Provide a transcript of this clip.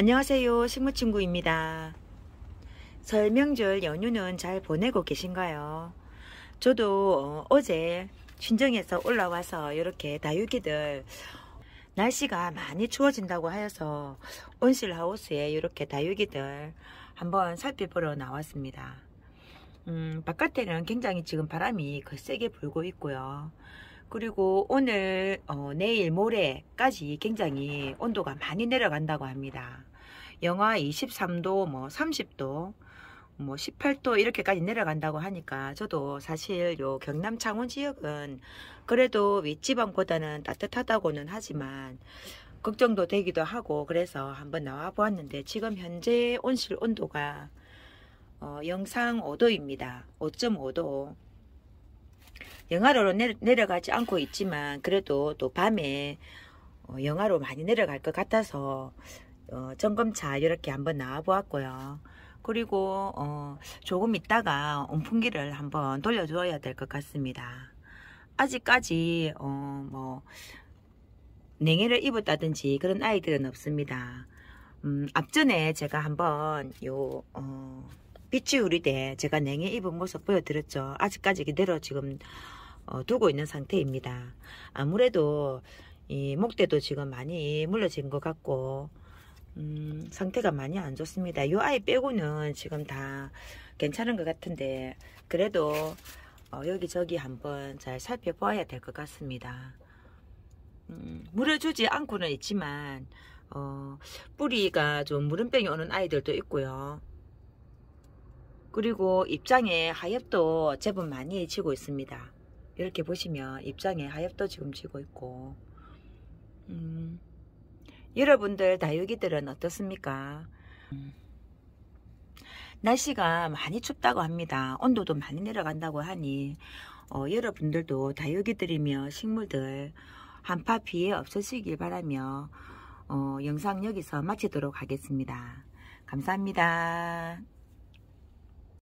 안녕하세요 식물친구입니다 설명절 연휴는 잘 보내고 계신가요? 저도 어, 제 신정에서 올라와서 이렇게 다육이들 날씨가 많이 추워진다고 하여서 온실하우스에 이렇게 다육이들 한번 살펴보러 나왔습니다 음, 바깥에는 굉장히 지금 바람이 그 세게 불고 있고요 그리고 오늘 어, 내일 모레까지 굉장히 온도가 많이 내려간다고 합니다. 영하 23도 뭐 30도 뭐 18도 이렇게까지 내려간다고 하니까 저도 사실 요 경남 창원 지역은 그래도 윗지방보다는 따뜻하다고는 하지만 걱정도 되기도 하고 그래서 한번 나와 보았는데 지금 현재 온실 온도가 어, 영상 5도입니다. 5.5도 영하로로 내려, 가지 않고 있지만 그래도 또 밤에 어, 영하로 많이 내려갈 것 같아서 어, 점검차 이렇게 한번 나와보았고요. 그리고 어, 조금 있다가 온풍기를 한번 돌려주어야될 것 같습니다. 아직까지 어, 뭐 냉해를 입었다든지 그런 아이들은 없습니다. 음, 앞전에 제가 한번 요 어, 빛이 우리 때 제가 냉해 입은 모습 보여드렸죠. 아직까지 그대로 지금 어, 두고 있는 상태입니다. 아무래도 이 목대도 지금 많이 물러진 것 같고 음, 상태가 많이 안 좋습니다. 이 아이 빼고는 지금 다 괜찮은 것 같은데 그래도 어, 여기저기 한번 잘 살펴봐야 될 것 같습니다. 음, 물을 주지 않고는 있지만 어, 뿌리가 좀물음병이 오는 아이들도 있고요. 그리고 입장에 하엽도 제법 많이 지고 있습니다. 이렇게 보시면 입장에 하엽도 지금 지고 있고 음, 여러분들 다육이들은 어떻습니까? 음, 날씨가 많이 춥다고 합니다. 온도도 많이 내려간다고 하니 어, 여러분들도 다육이들이며 식물들 한파 피해 없으시길 바라며 어, 영상 여기서 마치도록 하겠습니다. 감사합니다.